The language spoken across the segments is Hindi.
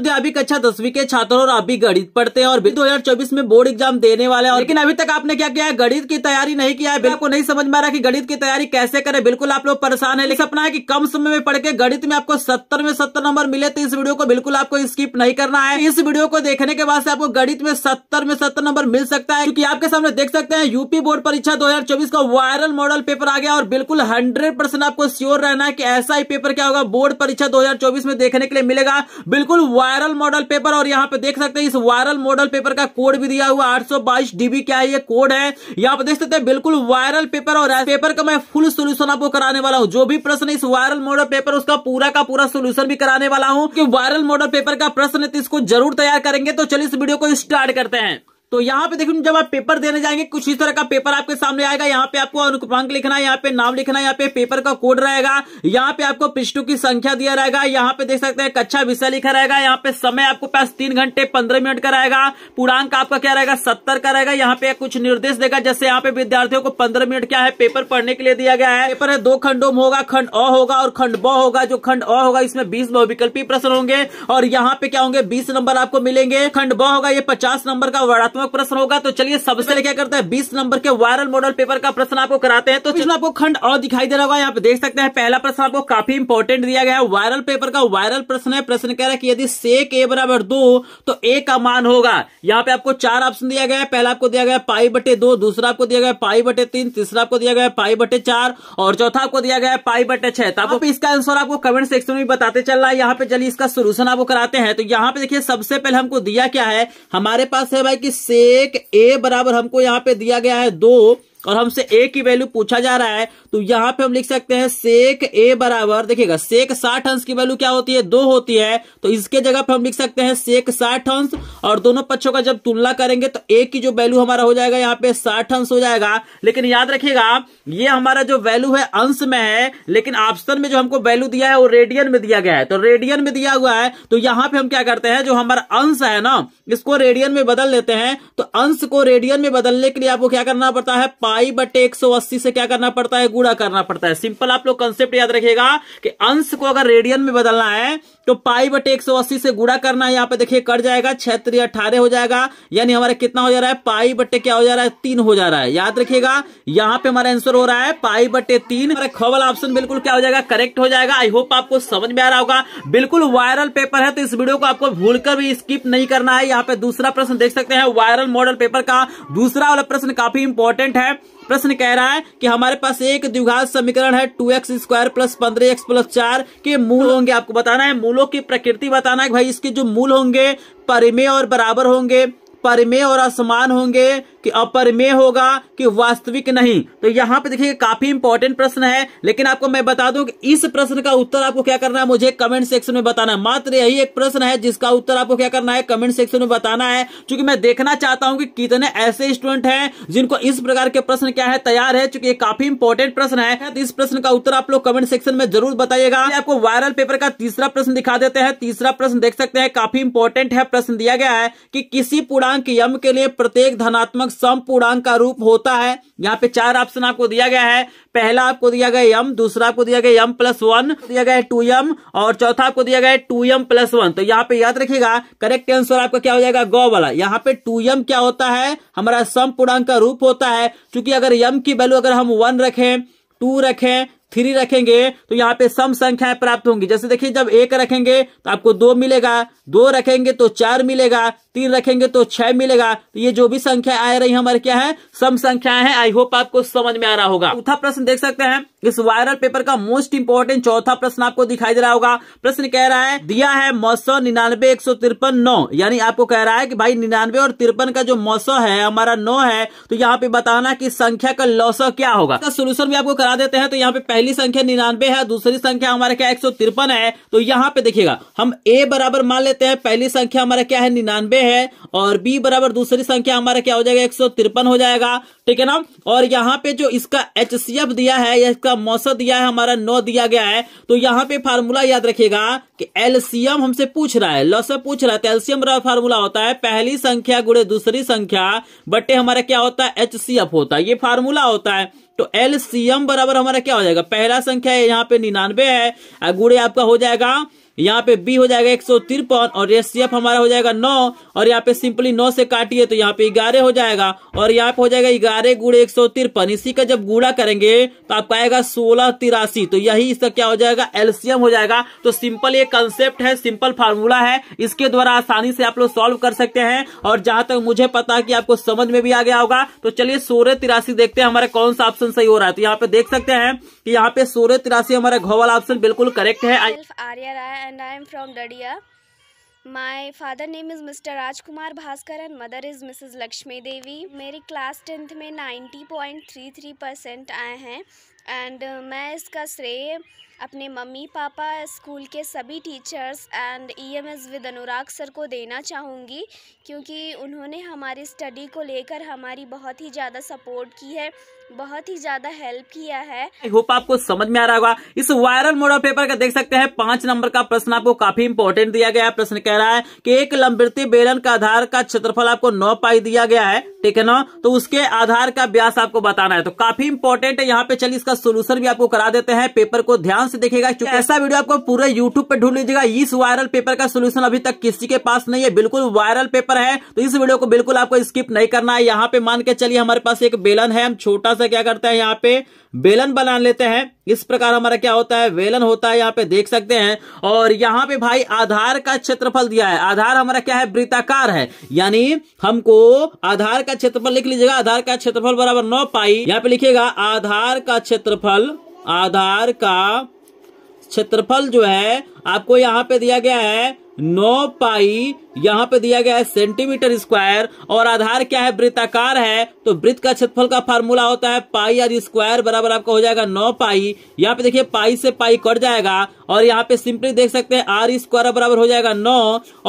विद्या विद्यापी कक्षा दसवीं के छात्र और अभी गणित पढ़ते हैं और दो हजार चौबीस में बोर्ड एग्जाम देने वाले हैं लेकिन अभी तक आपने क्या किया है गणित की तैयारी नहीं किया है आपको नहीं समझ में आ रहा की गणित की तैयारी कैसे करे बिल्कुल आप लोग परेशान है लेकिन अपना है की कम समय में पढ़ के गणित में आपको सत्तर में सत्तर नंबर मिले तो इस वीडियो को बिल्कुल आपको स्किप नहीं करना है इस वीडियो को देखने के बाद आपको गणित में सत्तर में सत्तर नंबर मिल सकता है क्योंकि आपके सामने देख सकते हैं यूपी बोर्ड परीक्षा दो का वायरल मॉडल पेपर आ गया और बिल्कुल हंड्रेड आपको श्योर रहना है की ऐसा ही पेपर क्या होगा बोर्ड परीक्षा दो में देखने के लिए मिलेगा बिल्कुल वायरल वायरल मॉडल पेपर और यहाँ पे देख सकते हैं इस वायरल मॉडल पेपर का कोड भी दिया हुआ आठ डीबी क्या है ये कोड है यहाँ पे देख सकते हैं बिल्कुल वायरल पेपर और पेपर का मैं फुल सोल्यूशन आपको कराने वाला हूँ जो भी प्रश्न इस वायरल मॉडल पेपर उसका पूरा का पूरा सोल्यूशन भी कराने वाला हूँ की वायरल मॉडल पेपर का प्रश्न इसको जरूर तैयार करेंगे तो चलिए इस वीडियो को स्टार्ट करते हैं तो यहाँ पे देखिए जब आप पेपर देने जाएंगे कुछ इस तरह का पेपर आपके सामने आएगा यहाँ पे आपको अनुक्रमांक लिखना है यहाँ पे नाम लिखना है यहाँ पे पेपर का कोड रहेगा यहाँ पे आपको पृष्ठों की संख्या दिया रहेगा यहाँ पे देख सकते हैं कच्चा विषय लिखा रहेगा यहाँ पे समय आपको पास तीन घंटे पंद्रह मिनट का रहेगा पूर्णांक आपका क्या रहेगा सत्तर का रहेगा यहाँ पे कुछ निर्देश देगा जैसे यहाँ पे विद्यार्थियों को पंद्रह मिनट क्या है पेपर पढ़ने के लिए दिया गया है पेपर है दो खंडों में होगा खंड अ होगा और खंड ब होगा जो खंड अ होगा इसमें बीस बहुविकल्पी प्रश्न होंगे और यहाँ पे क्या होंगे बीस नंबर आपको मिलेंगे खंड ब होगा ये पचास नंबर का वर्णात्मक रचनात्मक प्रश्न होगा तो चलिए सबसे क्या करते हैं बीस नंबर के वायरल मॉडल पेपर का प्रश्न आपको कराते हैं तो प्रश्न आपको खंड और दिखाई दे रहा होगा यहाँ पे देख सकते हैं पहला प्रश्न आपको काफी इंपोर्टेंट दिया गया है वायरल पेपर का वायरल प्रश्न है प्रश्न कह रहा है कि यदि से के बराबर दो तो ए का मान होगा यहाँ पे आपको चार ऑप्शन दिया गया है पहला आपको दिया गया पाई बटे दो दूसरा आपको दिया गया पाई बटे तीन तीसरा आपको दिया गया पाई बटे चार और चौथा आपको दिया गया पाई बटे छह तो आपको इसका आंसर आपको कमेंट सेक्शन में बताते चल रहा है यहाँ पे चलिए इसका सोल्यूशन आपको कराते हैं तो यहाँ पे देखिए सबसे पहले हमको दिया क्या है हमारे पास है भाई की सेक ए बराबर हमको यहां पे दिया गया है दो और हमसे ए की वैल्यू पूछा जा रहा है तो यहां पे हम लिख सकते हैं सेक ए बराबर देखिएगा सेक साठ अंश की वैल्यू क्या होती है दो होती है तो इसके जगह पे हम लिख सकते हैं सेक साठ अंश और दोनों पक्षों का जब तुलना करेंगे तो ए की जो वैल्यू हमारा हो जाएगा यहाँ पे साठ अंश हो जाएगा लेकिन याद रखिएगा ये हमारा जो वैल्यू है अंश में है लेकिन ऑप्शन में जो हमको वैल्यू दिया है वो रेडियन में दिया गया है तो रेडियन में दिया हुआ है तो यहां पे हम क्या करते हैं जो हमारा अंश है ना इसको रेडियन में बदल लेते हैं तो अंश को रेडियन में बदलने के लिए आपको क्या करना पड़ता है पाई बटे एक से क्या करना पड़ता है गुड़ा करना पड़ता है सिंपल आप लोग कंसेप्ट याद रखिएगा कि अंश को अगर रेडियन में बदलना है तो पाई बटे एक से गुड़ा करना है यहाँ पे देखिए कट जाएगा क्षेत्र अठारह हो जाएगा यानी हमारा कितना हो जा रहा है पाई बटे क्या हो जा रहा है तीन हो जा रहा है याद रखिएगा यहाँ पे हमारा आंसर हो रहा है पाई बटे तीन खबल ऑप्शन बिल्कुल क्या हो जाएगा करेक्ट हो जाएगा आई होप आपको समझ में आ रहा होगा बिल्कुल वायरल पेपर है तो इस वीडियो को आपको भूल भी स्किप नहीं करना है यहाँ पे दूसरा प्रश्न देख सकते हैं वायरल मॉडल पेपर का दूसरा वाला प्रश्न काफी इंपॉर्टेंट है प्रश्न कह रहा है कि हमारे पास एक द्विघात समीकरण है टू एक्स स्क्वायर प्लस पंद्रह एक्स प्लस चार के मूल होंगे आपको बताना है मूलों की प्रकृति बताना है भाई इसके जो मूल होंगे परिमेय और बराबर होंगे परमेय और असमान होंगे कि अपरमेय होगा कि वास्तविक नहीं तो यहां पे देखिए काफी इंपॉर्टेंट प्रश्न है लेकिन आपको मैं बता दूं कि इस प्रश्न का उत्तर आपको क्या करना है मुझे कमेंट सेक्शन में बताना है मात्र यही एक प्रश्न है जिसका उत्तर आपको क्या करना है कमेंट सेक्शन में बताना है क्योंकि मैं देखना चाहता हूं कि कितने ऐसे स्टूडेंट हैं जिनको इस प्रकार के प्रश्न क्या है तैयार है चूंकि ये काफी इंपॉर्टेंट प्रश्न है तो इस प्रश्न का उत्तर आप लोग कमेंट सेक्शन में जरूर बताइएगा आपको वायरल पेपर का तीसरा प्रश्न दिखा देते हैं तीसरा प्रश्न देख सकते हैं काफी इंपॉर्टेंट है प्रश्न दिया गया है कि किसी पुराने पूर्णांक यम के लिए प्रत्येक धनात्मक सम पूर्णांक का रूप होता है यहाँ पे चार ऑप्शन आपको दिया गया है पहला आपको दिया गया यम दूसरा आपको दिया गया यम प्लस वन दिया गया है टू यम और चौथा आपको दिया गया है टू यम प्लस वन तो यहाँ पे याद रखिएगा करेक्ट आंसर आपका क्या हो जाएगा गौ वाला यहाँ पे टू यम क्या होता है हमारा सम पूर्णांक का रूप होता है क्योंकि अगर यम की वैल्यू अगर हम वन रखें टू रखें थ्री रखेंगे तो यहाँ पे सम संख्याएं प्राप्त होंगी जैसे देखिए जब एक रखेंगे तो आपको दो मिलेगा दो रखेंगे तो चार मिलेगा तीन रखेंगे तो छह मिलेगा तो ये जो भी संख्या आ रही है हमारे क्या है सम संख्याएं हैं आई होप आपको समझ में आ रहा होगा चौथा प्रश्न देख सकते हैं इस वायरल पेपर का मोस्ट इंपोर्टेंट चौथा प्रश्न आपको दिखाई दे रहा होगा प्रश्न कह रहा है दिया है मौसौ निन्यानवे एक सौ तिरपन नौ यानी आपको कह रहा है कि भाई निन्यानवे और तिरपन का जो मौसम है हमारा नौ है तो यहाँ पे बताना की संख्या का लौसौ क्या होगा सोल्यूशन भी आपको करा देते हैं तो यहाँ पे पहली संख्या निन्यानबे है दूसरी संख्या हमारा क्या एक है तो यहाँ पे देखिएगा हम ए बराबर मान लेते हैं पहली संख्या हमारा क्या है निन्यानबे है और बी बराबर दूसरी संख्या हमारा क्या हो जाएगा एक हो जाएगा ठीक है ना और यहाँ पे जो इसका एच दिया है या इसका मौसम दिया है हमारा नौ दिया गया है तो यहाँ पे फार्मूला याद रखेगा कि एलसीएम हमसे पूछ रहा है लॉस पूछ रहा है तो एलसीएम फार्मूला होता है पहली संख्या गुड़े दूसरी संख्या बटे हमारा क्या होता है एच होता है ये फार्मूला होता है तो एलसीएम बराबर हमारा क्या हो जाएगा पहला संख्या यहाँ पे निन्यानवे है गुड़े आपका हो जाएगा यहाँ पे बी हो जाएगा एक सौ तिरपन और एचसीएफ हमारा हो जाएगा नौ और यहाँ पे सिंपली नौ से काटिए तो यहाँ पे ग्यारह हो जाएगा और यहाँ पे हो जाएगा ग्यारह गुड़े एक इसी का जब गुड़ा करेंगे तो आपका आएगा सोलह तिरासी तो यही इसका क्या हो जाएगा एल्सियम हो जाएगा तो सिंपल ये कंसेप्ट है सिंपल फार्मूला है इसके द्वारा आसानी से आप लोग सॉल्व कर सकते हैं और जहां तक मुझे पता है कि आपको समझ में भी आ गया होगा तो चलिए सोलह तिरासी देखते हैं हमारा कौन सा ऑप्शन सही हो रहा है तो यहाँ पे देख सकते हैं कि यहाँ पे सोलह तिरासी हमारा घोवाल वाला ऑप्शन बिल्कुल करेक्ट है and I am from Dadiya my father name is Mr Rajkumar Bhaskar and mother is Mrs Lakshmi Devi मेरी क्लास टेंथ में ninety point three three percent आए हैं एंड uh, मैं इसका श्रेय अपने मम्मी पापा स्कूल के सभी teachers and EMS with Anurag sir को देना चाहूँगी क्योंकि उन्होंने हमारी स्टडी को लेकर हमारी बहुत ही ज़्यादा सपोर्ट की है बहुत ही ज्यादा हेल्प किया है आई होप आपको समझ में आ रहा होगा इस वायरल मॉडल पेपर का देख सकते हैं पांच नंबर का प्रश्न आपको काफी इम्पोर्टेंट दिया गया है प्रश्न कह रहा है कि एक लंबी बेलन का आधार का क्षेत्रफल आपको नौ पाई दिया गया है ठीक है ना तो उसके आधार का व्यास आपको बताना है तो काफी इम्पोर्टेंट है यहाँ पे चलिए इसका सोल्यूशन भी आपको करा देते हैं पेपर को ध्यान से देखेगा क्योंकि ऐसा वीडियो आपको पूरे यूट्यूब पर ढूंढ लीजिएगा इस वायरल पेपर का सोल्यूशन अभी तक किसी के पास नहीं है बिल्कुल वायरल पेपर है तो इस वीडियो को बिल्कुल आपको स्किप नहीं करना है यहाँ पे मान के चलिए हमारे पास एक बेलन है हम छोटा सा क्या करता है यहाँ पे बेलन बना लेते हैं इस प्रकार हमारा क्या होता है वेलन होता है यहाँ पे देख सकते हैं और यहाँ पे भाई आधार का क्षेत्रफल दिया है आधार हमारा क्या है वृताकार है यानी हमको आधार का क्षेत्रफल लिख लीजिएगा आधार का क्षेत्रफल बराबर नौ पाई यहाँ पे लिखिएगा आधार का क्षेत्रफल आधार का क्षेत्रफल जो है आपको यहाँ पे दिया गया है नौ पाई यहाँ पे दिया गया है सेंटीमीटर स्क्वायर और आधार क्या है वृत्ताकार है तो वृत्त का क्षेत्रफल का फार्मूला होता है पाई और स्क्वायर बराबर आपका हो जाएगा नौ पाई यहाँ पे देखिए पाई से पाई कट जाएगा और यहाँ पे सिंपली देख सकते हैं आर स्क्वायर बराबर हो जाएगा नौ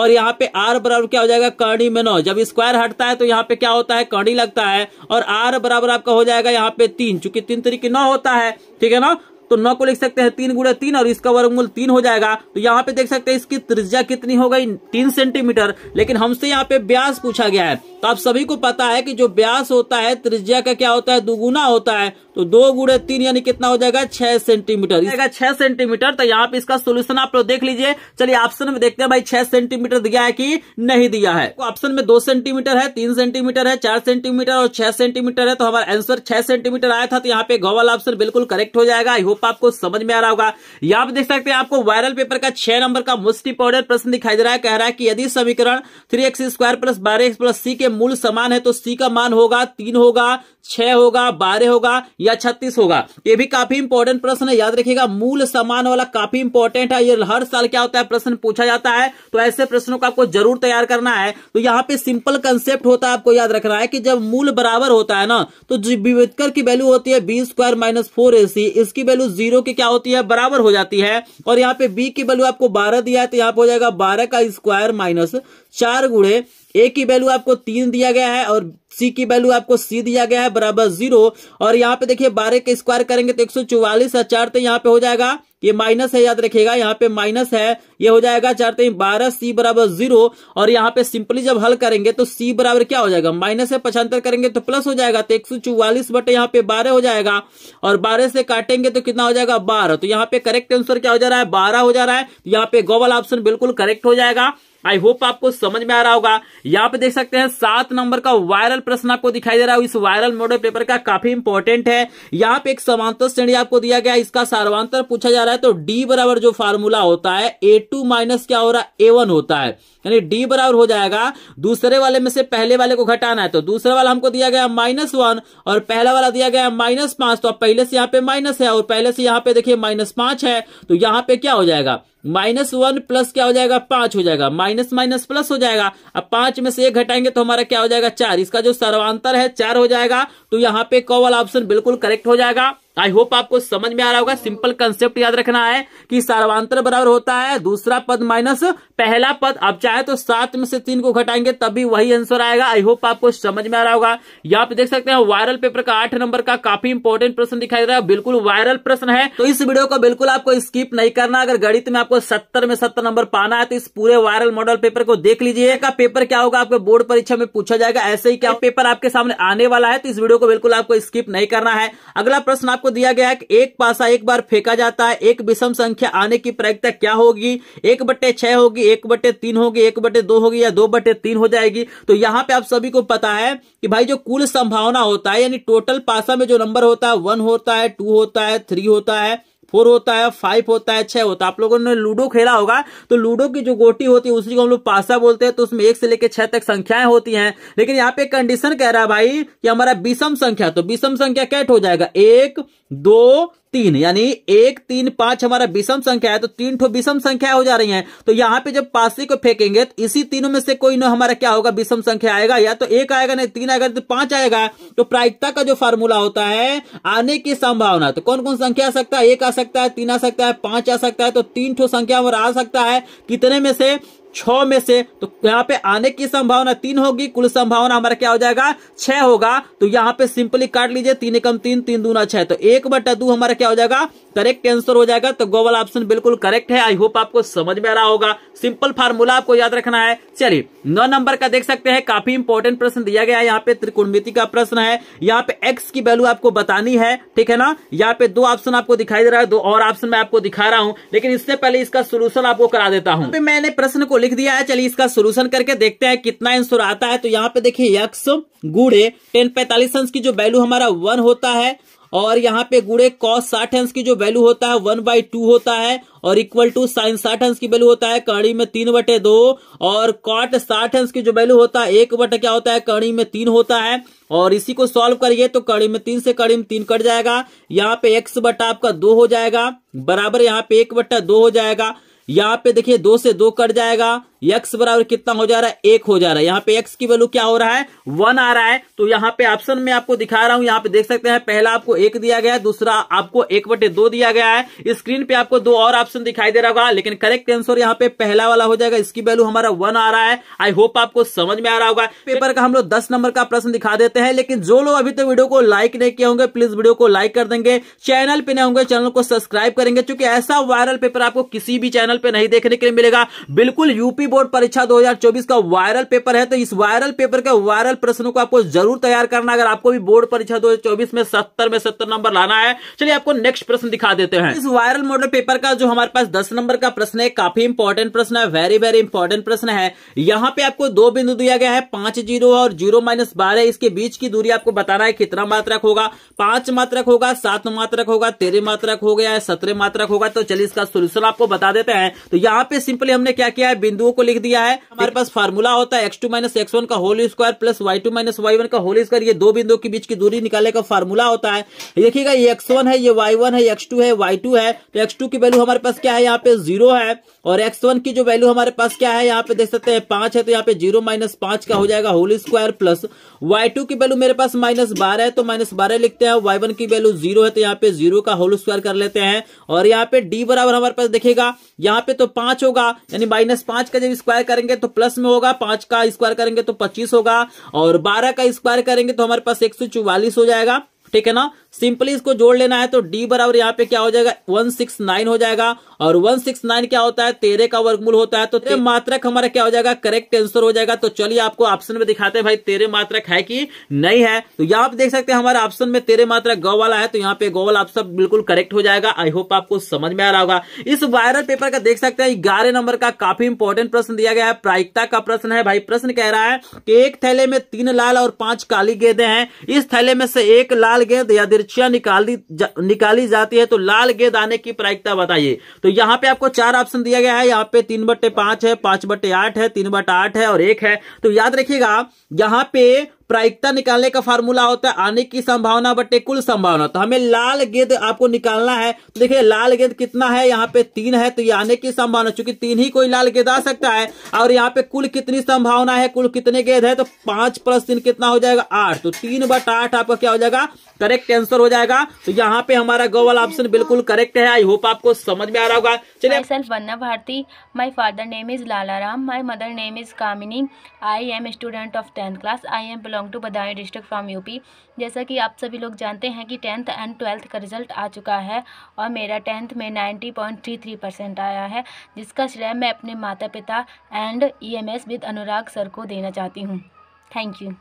और यहाँ पे आर बराबर क्या हो जाएगा कर्णी में नौ जब स्क्वायर हटता है तो यहाँ पे क्या होता है कर्णी लगता है और आर बराबर आपका हो जाएगा यहाँ पे तीन चूंकि तीन तरीके नौ होता है ठीक है ना तो नौ को लिख सकते हैं तीन गुड़े तीन और इसका वर्गमूल तीन हो जाएगा तो यहाँ पे देख सकते हैं इसकी त्रिज्या कितनी हो गई तीन सेंटीमीटर लेकिन हमसे यहाँ पे ब्यास पूछा गया है तो आप सभी को पता है कि जो ब्यास होता है त्रिज्या का क्या होता है दुगुना होता है तो दो गुड़े तीन यानी कितना हो जाएगा छह सेंटीमीटर छह सेंटीमीटर तो यहाँ पे इसका सोल्यूशन आप लोग देख लीजिए चलिए ऑप्शन में देखते हैं भाई छह सेंटीमीटर दिया है कि नहीं दिया है ऑप्शन तो में दो सेंटीमीटर है तीन सेंटीमीटर है चार सेंटीमीटर और छह सेंटीमीटर है तो हमारा आंसर छह सेंटीमीटर आया था तो यहाँ पे गोवाल ऑप्शन बिल्कुल करेक्ट हो जाएगा आई होप आप आपको समझ में आ रहा होगा यहां पर देख सकते हैं आपको वायरल पेपर का छह नंबर का मुस्टी पाउडर प्रश्न दिखाई दे रहा है कह रहा है कि यदि समीकरण थ्री एक्स स्क्वायर प्लस बारह एक्स प्लस सी के मूल समान है तो सी का मान होगा तीन होगा छह होगा बारह होगा या छत्तीस होगा ये भी काफी इंपॉर्टेंट प्रश्न है याद रखिएगा मूल समान वाला काफी इंपॉर्टेंट है ये हर साल क्या होता है प्रश्न पूछा जाता है तो ऐसे प्रश्नों का आपको जरूर तैयार करना है तो यहाँ पे सिंपल कंसेप्ट होता है आपको याद रखना है कि जब मूल बराबर होता है ना तो विवेदकर की वैल्यू होती है b square minus four a c इसकी वैल्यू जीरो की क्या होती है बराबर हो जाती है और यहाँ पे बी की वैल्यू आपको बारह दिया है तो यहाँ पे हो जाएगा बारह का स्क्वायर माइनस चार गुड़े ए की वैल्यू आपको तीन दिया गया है और सी की वैल्यू आपको सी दिया गया है बराबर जीरो और यहाँ पे देखिए बारह के स्क्वायर करेंगे तो एक सौ चौवालीस चार तो यहाँ पे हो जाएगा ये माइनस है याद रखिएगा यहाँ पे माइनस है ये हो जाएगा चार तीन बारह सी बराबर जीरो और यहाँ पे सिंपली जब हल करेंगे तो सी बराबर क्या हो जाएगा माइनस से पचहत्तर करेंगे तो प्लस हो जाएगा तो एक सौ चौवालीस बटे यहाँ पे बारह हो जाएगा और बारह से काटेंगे तो कितना हो जाएगा बारह तो यहाँ पे करेक्ट आंसर क्या हो जा रहा है बारह हो जा रहा है तो यहाँ पे गोवल ऑप्शन बिल्कुल करेक्ट हो जाएगा आई होप आपको समझ में आ रहा होगा यहाँ पे देख सकते हैं सात नंबर का वायरल प्रश्न आपको दिखाई दे रहा है इस वायरल मॉडल पेपर का काफी इंपॉर्टेंट है यहाँ पे एक समांतर श्रेणी आपको दिया गया इसका सर्वांतर पूछा जा रहा है तो डी बराबर जो फार्मूला होता है ए टू माइनस क्या हो रहा है ए वन होता है यानी डी बराबर हो जाएगा दूसरे वाले में से पहले वाले को घटाना है तो दूसरा वाला हमको दिया गया माइनस वन और पहला वाला दिया गया माइनस पांच तो अब पहले से यहाँ पे माइनस है और पहले से यहाँ पे देखिए माइनस पांच है तो यहाँ पे क्या हो जाएगा माइनस वन प्लस क्या हो जाएगा पांच हो जाएगा माइनस माइनस प्लस हो जाएगा अब पांच में से एक घटाएंगे तो हमारा क्या हो जाएगा चार इसका जो सर्वांतर है चार हो जाएगा तो यहाँ पे कॉवल वाला ऑप्शन बिल्कुल करेक्ट हो जाएगा आई होप आपको समझ में आ रहा होगा सिंपल कंसेप्ट याद रखना है कि सर्वांतर बराबर होता है दूसरा पद माइनस पहला पद आप चाहे तो सात में से तीन को घटाएंगे तभी वही आंसर आएगा आई होप आपको समझ में आ रहा होगा यहाँ पे देख सकते हैं वायरल पेपर का आठ नंबर का काफी इंपॉर्टेंट प्रश्न दिखाई दे रहा है बिल्कुल वायरल प्रश्न है तो इस वीडियो को बिल्कुल आपको स्किप नहीं करना अगर गणित में आपको सत्तर में सत्तर नंबर पाना है तो इस पूरे वायरल मॉडल पेपर को देख लीजिए का पेपर क्या होगा आपको बोर्ड परीक्षा में पूछा जाएगा ऐसे ही क्या पेपर आपके सामने आने वाला है तो इस वीडियो को बिल्कुल आपको स्किप नहीं करना है अगला प्रश्न आपको दिया गया है कि एक पासा एक बार फेंका जाता है एक विषम संख्या आने की प्रायिकता क्या होगी एक बट्टे छह होगी एक बट्टे तीन होगी एक बट्टे दो होगी या दो बट्टे तीन हो जाएगी तो यहां पे आप सभी को पता है कि भाई जो कुल संभावना होता है यानी टोटल पासा में जो नंबर होता है वन होता है टू होता है थ्री होता है फोर होता है फाइव होता है छह होता है आप लोगों ने लूडो खेला होगा तो लूडो की जो गोटी होती है उसी को हम लोग पासा बोलते हैं तो उसमें एक से लेकर छह तक संख्याएं होती हैं लेकिन यहाँ पे कंडीशन कह रहा है भाई कि हमारा विषम संख्या तो विषम संख्या कैट तो हो जाएगा एक दो तीन यानी एक तीन पांच हमारा विषम संख्या है तो तीन ठो विषम संख्या हो जा रही है तो यहाँ पे जब पासी को फेंकेंगे तो इसी तीनों में से कोई ना हमारा क्या होगा विषम संख्या आएगा या तो एक आएगा नहीं तीन आएगा तो पांच आएगा तो प्रायिकता का जो फार्मूला होता है आने की संभावना तो कौन कौन संख्या आ सकता है एक आ सकता है तीन आ सकता है पांच आ सकता है तो तीन ठो संख्या हमारा आ सकता है कितने में से छ में से तो यहाँ पे आने की संभावना तीन होगी कुल संभावना हमारा क्या हो जाएगा छह होगा तो यहाँ पे सिंपली काट लीजिए तीन एकम तीन तीन दूना छह तो एक बटा दू हमारा क्या हो जाएगा करेक्ट आंसर हो जाएगा तो गोवल ऑप्शन बिल्कुल करेक्ट है आई होप आपको समझ में आ रहा होगा सिंपल फार्मूला आपको याद रखना है चलिए नौ नंबर का देख सकते हैं काफी इंपॉर्टेंट प्रश्न दिया गया है यहाँ पे त्रिकोणमिति का प्रश्न है यहाँ पे एक्स की वैल्यू आपको बतानी है ठीक है ना यहाँ पे दो ऑप्शन आपको दिखाई दे रहा है दो और ऑप्शन मैं आपको दिखा रहा हूँ लेकिन इससे पहले इसका सोल्यूशन आपको करा देता हूँ मैंने प्रश्न को लिख दिया है चलिए इसका सोल्यूशन करके देखते हैं कितना आंसर आता है तो यहाँ पे देखिए यक्स गुड़े टेन पैंतालीस अंश की जो वैल्यू हमारा वन होता है और यहाँ पे गुड़े कॉस साठ अंश की जो वैल्यू होता है वन बाई टू होता है और इक्वल टू साइन साठ अंश की वैल्यू होता है कड़ी में तीन बटे दो और कॉट साठ अंश की जो वैल्यू होता है एक बटे क्या होता है कड़ी में तीन होता है और इसी को सॉल्व करिए तो कड़ी में तीन से कड़ी में तीन कट जाएगा यहाँ पे एक्स बटा आपका दो हो जाएगा बराबर यहाँ पे एक बटा दो हो जाएगा यहाँ पे देखिए दो से दो कट जाएगा एक्स बराबर कितना हो जा रहा है एक हो जा रहा है यहाँ पे एक्स की वैल्यू क्या हो रहा है वन आ रहा है तो यहाँ पे ऑप्शन में आपको दिखा रहा हूं यहाँ पे देख सकते हैं पहला आपको एक दिया गया है दूसरा आपको एक बटे दो दिया गया है स्क्रीन पे आपको दो और ऑप्शन दिखाई दे रहा होगा लेकिन करेक्ट आंसर यहाँ पे पहला वाला हो जाएगा इसकी वैल्यू हमारा वन आ रहा है आई होप आपको समझ में आ रहा होगा पेपर का हम लोग दस नंबर का प्रश्न दिखा देते हैं लेकिन जो लोग अभी तक तो वीडियो को लाइक नहीं किए होंगे प्लीज वीडियो को लाइक कर देंगे चैनल पे नहीं होंगे चैनल को सब्सक्राइब करेंगे क्योंकि ऐसा वायरल पेपर आपको किसी भी चैनल पे नहीं देखने के लिए मिलेगा बिल्कुल यूपी बोर्ड परीक्षा 2024 का वायरल पेपर है तो इस वायरल पेपर के वायरल प्रश्नों को आपको जरूर तैयार करना अगर आपको भी बोर्ड परीक्षा 2024 में 70 में 70 नंबर लाना है चलिए आपको नेक्स्ट प्रश्न दिखा देते हैं इस वायरल मॉडल पेपर का जो हमारे पास दस नंबर का प्रश्न है काफी इंपॉर्टेंट प्रश्न है वेरी वेरी इंपॉर्टेंट प्रश्न है यहाँ पे आपको दो बिंदु दिया गया है पांच जीरो और जीरो माइनस बारह इसके बीच की दूरी आपको बताना है कितना मात्रक होगा पांच मात्रक होगा सात मात्रक होगा तेरह मात्रक हो गया है सत्रह मात्रक होगा तो चलिए इसका सोल्यूशन आपको बता देते हैं तो यहाँ पे सिंपली हमने क्या किया है बिंदुओं को आपको लिख दिया है हमारे पास फार्मूला होता है x two minus x one का whole square plus y two minus y one का होल स्क्वायर ये दो बिंदु के बीच की दूरी निकालने का फार्मूला होता है देखिएगा ये एक्स वन है ये वाई वन है एक्स टू है वाई टू है तो एक्स टू की वैल्यू हमारे पास क्या है यहाँ पे जीरो है और एक्स वन की जो वैल्यू हमारे पास क्या है यहाँ पे देख सकते हैं पांच है तो यहाँ पे जीरो माइनस पांच का हो जाएगा whole square plus y two की वैल्यू मेरे पास माइनस बारह है तो माइनस बारह लिखते हैं वाई वन की वैल्यू जीरो है तो यहाँ पे जीरो का होल स्क्वायर कर लेते हैं और यहाँ पे डी बराबर हमारे पास देखेगा यहाँ पे तो पांच होगा यानी माइनस पांच का स्क्वायर करेंगे तो प्लस में होगा पांच का स्क्वायर करेंगे तो पच्चीस होगा और बारह का स्क्वायर करेंगे तो हमारे पास एक हो जाएगा ठीक है ना सिंपली इसको जोड़ लेना है तो डी बराबर यहाँ पे क्या हो जाएगा वन सिक्स नाइन हो जाएगा और वन सिक्स नाइन क्या होता है तेरह का वर्गमूल होता है तो तेरे मात्रक हमारा क्या हो जाएगा करेक्ट आंसर हो जाएगा तो चलिए आपको ऑप्शन में दिखाते हैं भाई तेरे मात्रक है कि नहीं है तो यहाँ आप देख सकते हैं हमारे ऑप्शन में तेरे मात्रक गौ वाला है तो यहाँ पे गौ वाला ऑप्शन बिल्कुल करेक्ट हो जाएगा आई होप आपको समझ में आ रहा होगा इस वायरल पेपर का देख सकते हैं ग्यारह नंबर का काफी इंपॉर्टेंट प्रश्न दिया गया है प्रायिकता का प्रश्न है भाई प्रश्न कह रहा है कि एक थैले में तीन लाल और पांच काली गेदे हैं इस थैले में से एक लाल लाल गेंद या तिरछिया निकाली जा, निकाली जाती है तो लाल गेंद आने की प्रायिकता बताइए तो यहाँ पे आपको चार ऑप्शन दिया गया है यहाँ पे तीन बट्टे पांच है पांच बट्टे आठ है तीन बट्टे आठ है और एक है तो याद रखिएगा यहाँ पे प्रायिकता निकालने का फार्मूला होता है आने की संभावना बटे कुल संभावना तो हमें लाल गेंद आपको निकालना है तो देखिए लाल गेंद कितना है यहाँ पे तीन है तो ये आने की संभावना चूंकि तीन ही कोई लाल गेंद आ सकता है और यहाँ पे कुल कितनी संभावना है कुल कितने गेंद है तो पांच प्लस तीन कितना हो जाएगा आठ तो तीन बट आठ आपका क्या हो जाएगा करेक्ट आंसर हो जाएगा तो यहाँ पे हमारा गो वाला ऑप्शन बिल्कुल करेक्ट है आई होप आपको समझ में आ रहा होगा चलिए Vanna Bharti my father name is Lala Ram my mother name is Kamini I am student of tenth class I am belong belong to Badaun district from UP जैसा कि आप सभी लोग जानते हैं कि टेंथ एंड ट्वेल्थ का रिज़ल्ट आ चुका है और मेरा टेंथ में ninety point three three percent आया है जिसका श्रेय मैं अपने माता पिता and E M S with Anurag sir को देना चाहती हूँ थैंक यू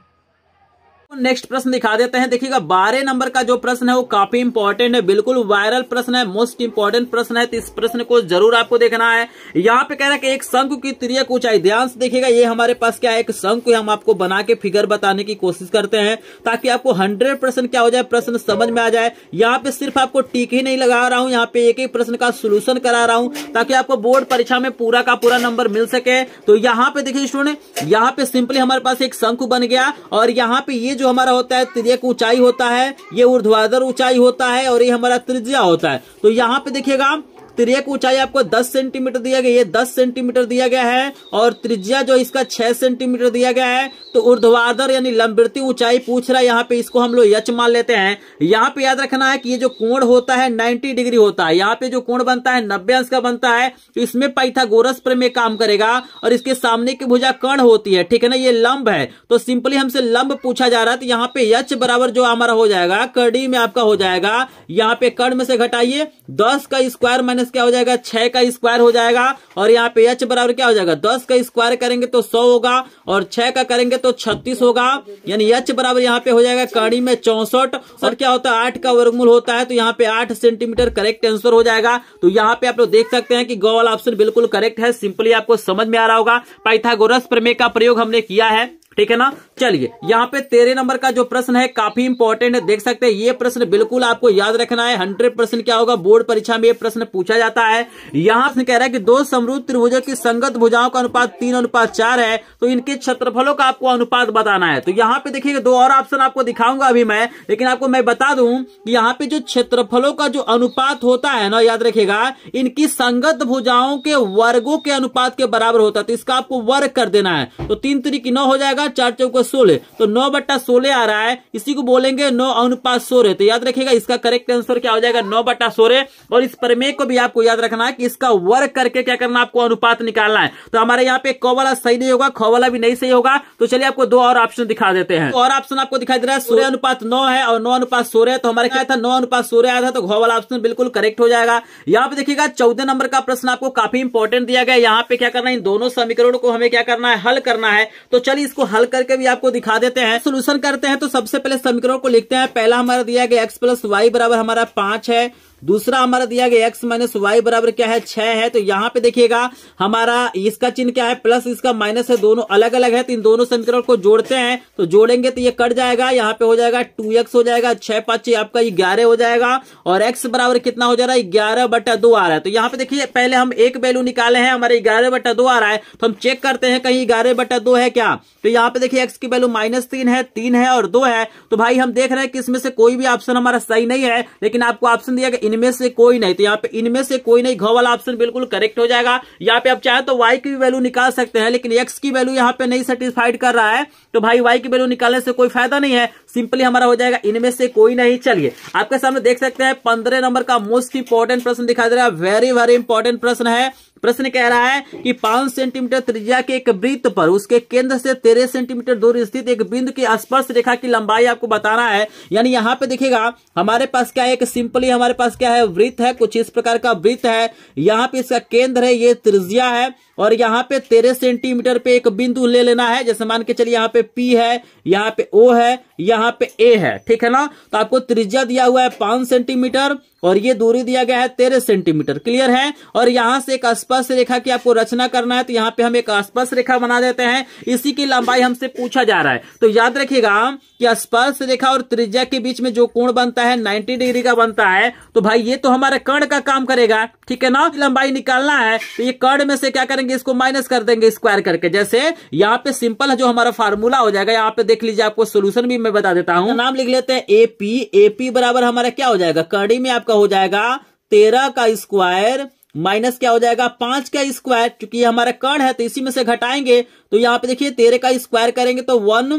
नेक्स्ट प्रश्न दिखा देते हैं देखिएगा बारह नंबर का जो प्रश्न है वो काफी इंपॉर्टेंट है बिल्कुल वायरल प्रश्न है मोस्ट इंपॉर्टेंट प्रश्न है तो इस प्रश्न को जरूर आपको देखना है यहाँ पे कह रहा है कि एक शंकु की त्रियक ऊंचाई ध्यान से देखिएगा ये हमारे पास क्या है एक शंकु हम आपको बना के फिगर बताने की कोशिश करते हैं ताकि आपको हंड्रेड क्या हो जाए प्रश्न समझ में आ जाए यहाँ पे सिर्फ आपको टीक ही नहीं लगा रहा हूँ यहाँ पे एक एक प्रश्न का सोल्यूशन करा रहा हूँ ताकि आपको बोर्ड परीक्षा में पूरा का पूरा नंबर मिल सके तो यहाँ पे देखिए स्टूडेंट यहाँ पे सिंपली हमारे पास एक शंकु बन गया और यहाँ पे ये जो हमारा होता है त्रियक ऊंचाई होता है ये ऊर्ध्वाधर ऊंचाई होता है और ये हमारा त्रिज्या होता है तो यहाँ पे देखिएगा त्रियक ऊंचाई आपको 10 सेंटीमीटर दिया गया ये 10 सेंटीमीटर दिया गया है और त्रिज्या जो इसका 6 सेंटीमीटर दिया गया है तो ऊर्ध्वाधर यानी लंबी ऊंचाई पूछ रहा है यहाँ पे इसको हम लोग यच मान लेते हैं यहाँ पे याद रखना है कि ये जो कोण होता है नाइन्टी डिग्री होता है यहाँ पे जो कोण बनता है नब्बे अंश का बनता है तो इसमें पाइथागोरस प्रमेय काम करेगा और इसके सामने की भुजा कर्ण होती है ठीक है ना ये लंब है तो सिंपली हमसे लंब पूछा जा रहा है तो यहाँ पे यच बराबर जो हमारा हो जाएगा कड़ी में आपका हो जाएगा यहाँ पे कर्ण में से घटाइए दस का स्क्वायर माइनस माइनस क्या हो जाएगा छह का स्क्वायर हो जाएगा और यहाँ पे एच बराबर क्या हो जाएगा दस का स्क्वायर करेंगे तो सौ होगा और छह का करेंगे तो छत्तीस होगा यानी एच बराबर यहाँ पे हो जाएगा कड़ी में चौसठ और क्या होता है आठ का वर्गमूल होता है तो यहाँ पे आठ सेंटीमीटर करेक्ट आंसर हो जाएगा तो यहाँ पे आप लोग देख सकते हैं कि गौ वाला ऑप्शन बिल्कुल करेक्ट है सिंपली आपको समझ में आ रहा होगा पाइथागोरस प्रमेय का प्रयोग हमने किया है ठीक है ना चलिए यहाँ पे तेरह नंबर का जो प्रश्न है काफी इंपॉर्टेंट है देख सकते हैं ये प्रश्न बिल्कुल आपको याद रखना है हंड्रेड परसेंट क्या होगा बोर्ड परीक्षा में ये प्रश्न पूछा जाता है यहाँ से कह रहा है कि दो समृद्ध त्रिभुजों की संगत भुजाओं का अनुपात तीन अनुपात चार है तो इनके क्षेत्रफलों का आपको अनुपात बताना है तो यहाँ पे देखिएगा दो और ऑप्शन आपको दिखाऊंगा अभी मैं लेकिन आपको मैं बता दू की यहाँ पे जो क्षेत्रफलों का जो अनुपात होता है ना याद रखेगा इनकी संगत भुजाओं के वर्गों के अनुपात के बराबर होता है तो इसका आपको वर्ग कर देना है तो तीन तरीके नौ हो जाएगा जाएगा चार चौक सोलह तो नौ बट्टा सोलह आ रहा है इसी को बोलेंगे नौ अनुपात सोलह तो याद रखिएगा इसका करेक्ट आंसर क्या हो जाएगा नौ बट्टा सोलह और इस प्रमेय को भी आपको याद रखना है कि इसका वर्क करके क्या करना आपको अनुपात निकालना है तो हमारे यहाँ पे क वाला सही नहीं होगा ख वाला भी नहीं सही होगा तो चलिए आपको दो और ऑप्शन दिखा देते हैं और ऑप्शन आपको दिखाई दे रहा है सोलह अनुपात नौ है और नौ अनुपात सोलह तो हमारे क्या था नौ अनुपात सोलह आया था तो घ वाला ऑप्शन बिल्कुल करेक्ट हो जाएगा यहाँ पे देखिएगा चौदह नंबर का प्रश्न आपको काफी इंपोर्टेंट दिया गया यहाँ पे क्या करना है इन दोनों समीकरणों को हमें क्या करना है हल करना है तो चलिए इसको हल करके भी आपको दिखा देते हैं सोल्यूशन करते हैं तो सबसे पहले समीकरण को लिखते हैं पहला हमारा दिया गया एक्स प्लस वाई बराबर हमारा पांच है दूसरा हमारा दिया गया एक्स माइनस वाई बराबर क्या है छह है तो यहाँ पे देखिएगा हमारा इसका चिन्ह क्या है प्लस इसका माइनस है दोनों अलग अलग है तो इन दोनों समीकरण को जोड़ते हैं तो जोड़ेंगे तो ये कट जाएगा यहाँ पे हो जाएगा टू एक्स हो जाएगा छह पांच आपका ग्यारह हो जाएगा और एक्स बराबर कितना हो जा रहा है ग्यारह बटा दो आ रहा है तो यहाँ पे देखिए पहले हम एक वैल्यू निकाले हैं हमारे ग्यारह बटा दो आ रहा है तो हम चेक करते हैं कहीं ग्यारह बटा दो है क्या तो यहाँ पे देखिए एक्स की वैल्यू माइनस तीन है तीन है और दो है तो भाई हम देख रहे हैं कि इसमें से कोई भी ऑप्शन हमारा सही नहीं है लेकिन आपको ऑप्शन दिया गया इनमें से कोई नहीं तो यहाँ पे इनमें से कोई नहीं घ वाला ऑप्शन बिल्कुल करेक्ट हो जाएगा यहाँ पे आप चाहे तो वाई की वैल्यू निकाल सकते हैं लेकिन एक्स की वैल्यू यहाँ पे नहीं सेटिस्फाइड कर रहा है तो भाई वाई की वैल्यू निकालने से कोई फायदा नहीं है सिंपली हमारा हो जाएगा इनमें से कोई नहीं चलिए आपके सामने देख सकते हैं पंद्रह नंबर का मोस्ट इंपॉर्टेंट प्रश्न दिखाई दे रहा है वेरी वेरी इंपॉर्टेंट प्रश्न है प्रश्न कह रहा है कि पांच सेंटीमीटर त्रिज्या के एक वृत्त पर उसके केंद्र से तेरह सेंटीमीटर दूर स्थित एक बिंदु की स्पर्श रेखा की लंबाई आपको बताना है यानी यहाँ पे देखिएगा हमारे पास क्या है एक सिंपली हमारे पास क्या है वृत्त है कुछ इस प्रकार का वृत्त है यहाँ पे इसका केंद्र है ये त्रिज्या है और यहाँ पे तेरह सेंटीमीटर पे एक बिंदु ले लेना है जैसे मान के चलिए यहाँ पे पी है यहाँ पे ओ है यहाँ पे ए है ठीक है ना तो आपको त्रिज्या दिया हुआ है पांच सेंटीमीटर और ये दूरी दिया गया है तेरह सेंटीमीटर क्लियर है और यहां से एक स्पर्श रेखा की आपको रचना करना है तो यहाँ पे हम एक स्पर्श रेखा बना देते हैं इसी की लंबाई हमसे पूछा जा रहा है तो याद रखिएगा कि स्पर्श रेखा और त्रिज्या के बीच में जो कोण बनता है 90 डिग्री का बनता है तो भाई ये तो हमारे कर्ण का काम करेगा ठीक है ना लंबाई निकालना है तो ये कर्ण में से क्या करेंगे करेंगे इसको माइनस कर देंगे स्क्वायर करके जैसे यहाँ पे सिंपल जो हमारा फार्मूला हो जाएगा यहाँ पे देख लीजिए आपको सोल्यूशन भी मैं बता देता हूँ नाम लिख लेते हैं एपी एपी बराबर हमारा क्या हो जाएगा कड़ी में आपका हो जाएगा तेरह का स्क्वायर माइनस क्या हो जाएगा पांच का स्क्वायर क्योंकि हमारा कर्ण है तो इसी में से घटाएंगे तो यहाँ पे देखिए तेरह का स्क्वायर करेंगे तो वन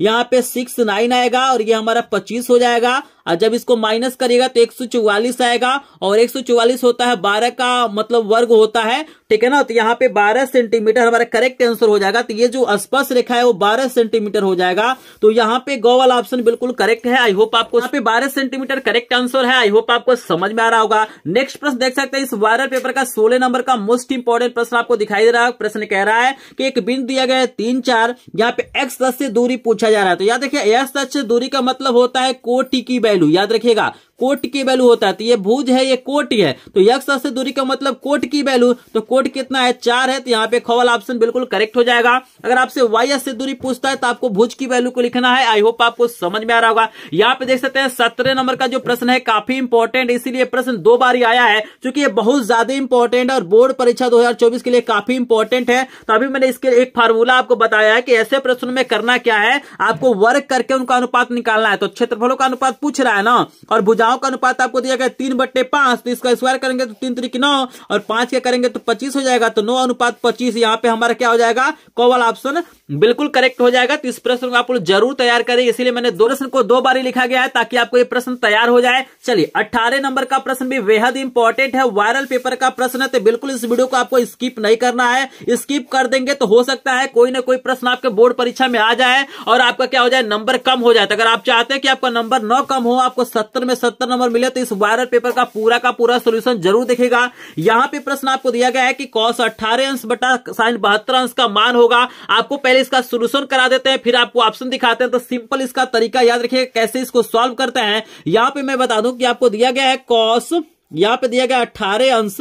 यहाँ पे सिक्स नाइन आएगा और ये हमारा पच्चीस हो जाएगा और जब इसको माइनस करेगा तो एक सौ चौवालीस आएगा और एक सौ चौवालीस होता है बारह का मतलब वर्ग होता है ठीक है ना तो यहाँ पे बारह सेंटीमीटर हमारा करेक्ट आंसर हो जाएगा तो ये जो स्पर्श रेखा है वो बारह सेंटीमीटर हो जाएगा तो यहाँ पे गौ वाला ऑप्शन बिल्कुल करेक्ट है आई होप आपको यहाँ पे बारह सेंटीमीटर करेक्ट आंसर है आई होप आपको समझ में आ रहा होगा नेक्स्ट प्रश्न देख सकते हैं इस वायरल पेपर का सोलह नंबर का मोस्ट इंपोर्टेंट प्रश्न आपको दिखाई दे रहा है प्रश्न कह रहा है कि एक बिंदु दिया गया है तीन चार यहाँ पे एक्स दस से दूरी पूछा जा रहा है तो याद रखिए यश दूरी का मतलब होता है कोटी की वैल्यू याद रखिएगा कोट की वैल्यू होता है तो ये भूज है ये कोट है तो यक्ष से दूरी का मतलब कोट की वैल्यू तो कोट कितना है चार है तो यहाँ पे खवल ऑप्शन बिल्कुल करेक्ट हो जाएगा अगर आपसे वाई से दूरी पूछता है तो आपको भूज की वैल्यू को लिखना है आई होप आपको समझ में आ रहा होगा यहाँ पे देख सकते हैं सत्रह नंबर का जो प्रश्न है काफी इंपॉर्टेंट इसीलिए प्रश्न दो बार ही आया है क्योंकि ये बहुत ज्यादा इंपॉर्टेंट और बोर्ड परीक्षा दो के लिए काफी इंपॉर्टेंट है तो अभी मैंने इसके एक फार्मूला आपको बताया है कि ऐसे प्रश्नों में करना क्या है आपको वर्क करके उनका अनुपात निकालना है तो क्षेत्रफलों का अनुपात पूछ रहा है ना और भुजा नौ का अनुपात आपको दिया गया तीन बट्टे पांच तो इसका स्क्वायर करेंगे तो तीन तरीके नौ और पांच के करेंगे तो पच्चीस हो जाएगा तो नौ अनुपात पच्चीस यहाँ पे हमारा क्या हो जाएगा कोवल ऑप्शन बिल्कुल करेक्ट हो जाएगा तो इस प्रश्न को आप लोग जरूर तैयार करें इसीलिए मैंने दो प्रश्न को दो बार ही लिखा गया है ताकि आपको ये प्रश्न तैयार हो जाए चलिए अठारह नंबर का प्रश्न भी बेहद इंपॉर्टेंट है वायरल पेपर का प्रश्न है तो बिल्कुल इस वीडियो को आपको स्किप नहीं करना है स्किप कर देंगे तो हो सकता है कोई ना कोई प्रश्न आपके बोर्ड परीक्षा में आ जाए और आपका क्या हो जाए नंबर कम हो जाए तो अगर आप चाहते हैं कि आपका नंबर नौ कम हो आपको सत्तर में सत्तर सत्तर नंबर मिले तो इस वायरल पेपर का पूरा का पूरा सोल्यूशन जरूर देखेगा यहाँ पे प्रश्न आपको दिया गया है कि कॉस अट्ठारह अंश बटा साइन बहत्तर अंश का मान होगा आपको पहले इसका सोल्यूशन करा देते हैं फिर आपको ऑप्शन दिखाते हैं तो सिंपल इसका तरीका याद रखिएगा कैसे इसको सॉल्व करते हैं यहाँ पे मैं बता दू की आपको दिया गया है कॉस यहाँ पे दिया गया अट्ठारह अंश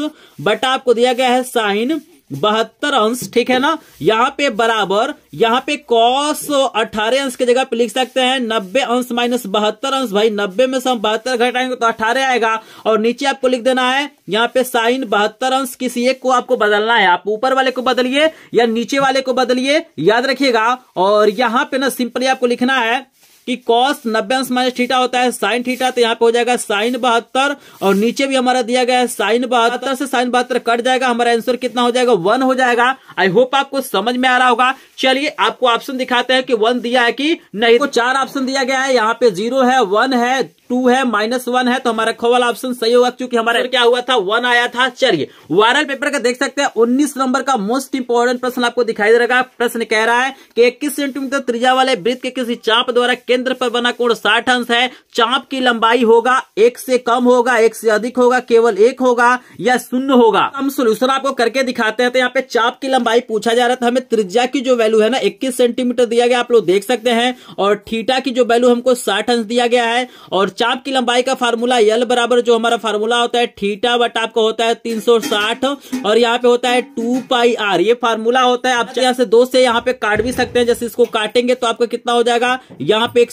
बटा आपको दिया गया है साइन बहत्तर अंश ठीक है ना यहाँ पे बराबर यहाँ पे कॉस अठारह अंश की जगह पे लिख सकते हैं नब्बे अंश माइनस बहत्तर अंश भाई नब्बे में से हम बहत्तर घटाएंगे तो अठारह आएगा और नीचे आपको लिख देना है यहाँ पे साइन बहत्तर अंश किसी एक को आपको बदलना है आप ऊपर वाले को बदलिए या नीचे वाले को बदलिए याद रखिएगा और यहाँ पे ना सिंपली आपको लिखना है कि कॉस नब्बे अंश माइनस थीटा होता है साइन थीटा तो यहाँ पे हो जाएगा साइन बहत्तर और नीचे भी हमारा दिया गया है साइन बहत्तर से साइन बहत्तर कट जाएगा हमारा आंसर कितना हो जाएगा वन हो जाएगा आई होप आपको समझ में आ रहा होगा चलिए आपको ऑप्शन दिखाते हैं कि वन दिया है कि नहीं तो चार ऑप्शन दिया गया है यहाँ पे जीरो है वन है टू है माइनस वन है तो हमारा खोवाल ऑप्शन सही होगा क्योंकि हमारा क्या हुआ था वन आया था चलिए वायरल पेपर का देख सकते हैं उन्नीस नंबर का मोस्ट इंपोर्टेंट प्रश्न आपको दिखाई दे रहा प्रश्न कह रहा है कि इक्कीस सेंटीमीटर तो त्रिजा वाले वृत्त के किसी चाप द्वारा केंद्र पर बना कोण साठ अंश है चाप की लंबाई होगा एक से कम होगा एक से अधिक होगा केवल एक होगा या शून्य होगा हम सोल्यूशन आपको करके दिखाते हैं तो यहाँ पे चाप की लंबाई पूछा जा रहा था हमें त्रिजा की जो वैल्यू है ना इक्कीस सेंटीमीटर दिया गया आप लोग देख सकते हैं और थीटा की जो वैल्यू हमको साठ अंश दिया गया है और चाप की लंबाई का फार्मूला यल बराबर जो हमारा फार्मूला होता है थीटा बट आपका होता है 360 और यहाँ पे होता है टू पाई आर ये फार्मूला होता है आप अच्छा। यहाँ से दो से यहाँ पे काट भी सकते हैं जैसे इसको काटेंगे तो आपका कितना हो जाएगा यहाँ पे एक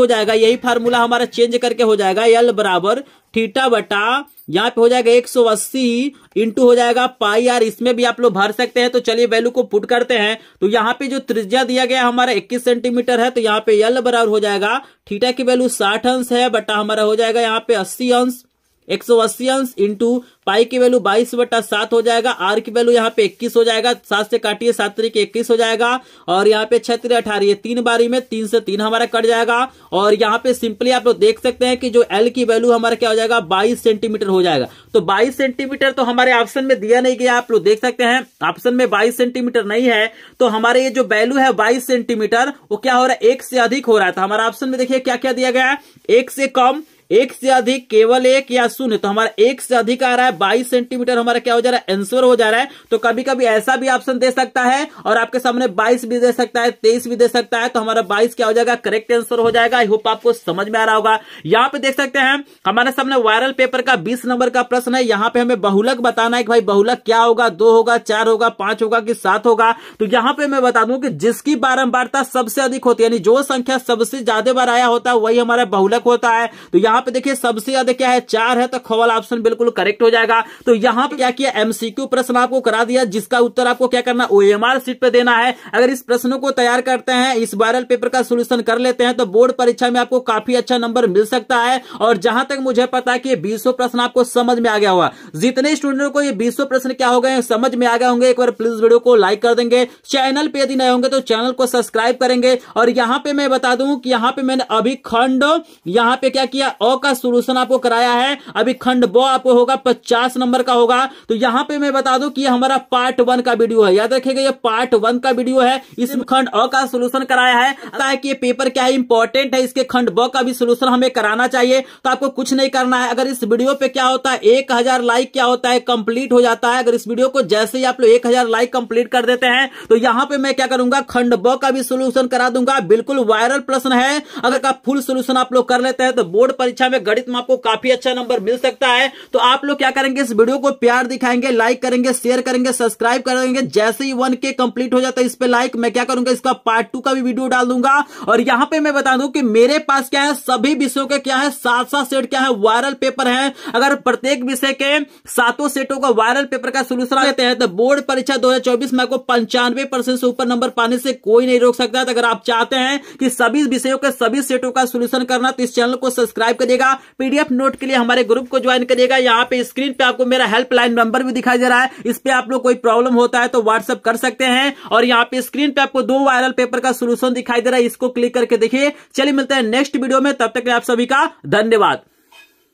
हो जाएगा यही फार्मूला हमारा चेंज करके हो जाएगा यल बराबर थीटा बटा यहाँ पे हो जाएगा एक सौ अस्सी इंटू हो जाएगा पाई आर इसमें भी आप लोग भर सकते हैं तो चलिए वैल्यू को पुट करते हैं तो यहाँ पे जो त्रिज्या दिया गया हमारा 21 सेंटीमीटर है तो यहाँ पे यल बराबर हो जाएगा थीटा की वैल्यू 60 अंश है बटा हमारा हो जाएगा यहाँ पे 80 अंश एक सौ अस्सी अंश इंटू पाई की वैल्यू बाईस बटा सात हो जाएगा आर की वैल्यू यहाँ पे इक्कीस हो जाएगा सात से काटिए सात तरीके इक्कीस हो जाएगा और यहाँ पे छत्र अठारह तीन बारी में तीन से तीन हमारा कट जाएगा और यहाँ पे सिंपली आप लोग देख सकते हैं कि जो एल की वैल्यू हमारा क्या हो जाएगा बाईस सेंटीमीटर हो जाएगा तो बाईस सेंटीमीटर तो हमारे ऑप्शन में दिया नहीं गया आप लोग देख सकते हैं ऑप्शन में बाईस सेंटीमीटर नहीं है तो हमारे ये जो वैल्यू है बाईस सेंटीमीटर वो क्या हो रहा है एक से अधिक हो रहा था हमारा ऑप्शन में देखिए क्या क्या दिया गया है एक से कम एक से अधिक केवल एक या शून्य तो हमारा एक से अधिक आ रहा है बाईस सेंटीमीटर हमारा क्या हो जा रहा है आंसर हो जा रहा है तो कभी कभी ऐसा भी ऑप्शन दे सकता है और आपके सामने बाईस भी दे सकता है तेईस भी दे सकता है तो हमारा बाईस क्या हो जाएगा करेक्ट आंसर हो जाएगा आई होप आपको समझ में आ रहा होगा यहाँ पे देख सकते हैं हमारे सामने वायरल पेपर का बीस नंबर का प्रश्न है यहाँ पे हमें बहुलक बताना है कि भाई बहुलक क्या होगा दो होगा चार होगा पांच होगा कि सात होगा तो यहाँ पे मैं बता दू की जिसकी बारंबारता सबसे अधिक होती है यानी जो संख्या सबसे ज्यादा बार आया होता है वही हमारा बहुलक होता है तो यहाँ यहाँ पे देखिए सबसे ज्यादा क्या है चार है तो खोवाल ऑप्शन बिल्कुल करेक्ट हो जाएगा तो यहाँ पे क्या किया एमसीक्यू प्रश्न आपको करा दिया जिसका उत्तर आपको क्या करना ओएमआर सीट पे देना है अगर इस प्रश्नों को तैयार करते हैं इस वायरल पेपर का सोल्यूशन कर लेते हैं तो बोर्ड परीक्षा में आपको काफी अच्छा नंबर मिल सकता है और जहां तक मुझे पता की बीसो प्रश्न आपको समझ में आ गया हुआ जितने स्टूडेंट को ये बीसो प्रश्न क्या हो गए समझ में आ गए होंगे एक बार प्लीज वीडियो को लाइक कर देंगे चैनल पे यदि नए होंगे तो चैनल को सब्सक्राइब करेंगे और यहां पे मैं बता दूं कि यहां पे मैंने अभी खंड यहां पे क्या किया अ का सोल्यूशन आपको कराया है अभी खंड ब आपको होगा पचास नंबर का होगा तो यहाँ पे मैं बता दू की हमारा पार्ट वन का वीडियो है याद रखेगा ये पार्ट वन का वीडियो है इसमें खंड अ का सोल्यूशन कराया है है कि ये पेपर क्या इंपॉर्टेंट है इसके खंड ब का भी सोल्यूशन हमें कराना चाहिए तो आपको कुछ नहीं करना है अगर इस वीडियो पे क्या होता है एक हजार लाइक क्या होता है कंप्लीट हो जाता है अगर इस वीडियो को जैसे ही आप लोग एक हजार लाइक कंप्लीट कर देते हैं तो यहां पे मैं क्या करूंगा खंड ब का भी सोल्यूशन करा दूंगा बिल्कुल वायरल प्रश्न है अगर का फुल सोल्यूशन आप लोग कर लेते हैं तो बोर्ड पर परीक्षा में गणित में आपको काफी अच्छा नंबर मिल सकता है तो आप लोग क्या करेंगे इस वीडियो को प्यार दिखाएंगे लाइक करेंगे शेयर करेंगे सब्सक्राइब करेंगे जैसे ही वन के कंप्लीट हो जाता है इस पर लाइक मैं क्या करूंगा इसका पार्ट टू का भी वीडियो डाल दूंगा और यहां पे मैं बता दू कि मेरे पास क्या है सभी विषयों के क्या है सात सात सेट क्या है वायरल पेपर है अगर प्रत्येक विषय के सातों सेटों का वायरल पेपर का सोल्यूशन देते हैं तो बोर्ड परीक्षा दो में आपको पंचानवे से ऊपर नंबर पाने से कोई नहीं रोक सकता तो अगर आप चाहते हैं कि सभी विषयों के सभी सेटों का सोल्यूशन करना तो इस चैनल को सब्सक्राइब करिएगा पीडीएफ नोट के लिए हमारे ग्रुप को ज्वाइन करिएगा यहाँ पे स्क्रीन पे आपको मेरा हेल्पलाइन नंबर भी दिखाई दे रहा है इस पे आप लोग कोई प्रॉब्लम होता है तो व्हाट्सअप कर सकते हैं और यहाँ पे स्क्रीन पे आपको दो वायरल पेपर का सोल्यूशन दिखाई दे रहा है इसको क्लिक करके देखिए चलिए मिलते हैं नेक्स्ट वीडियो में तब तक आप सभी का धन्यवाद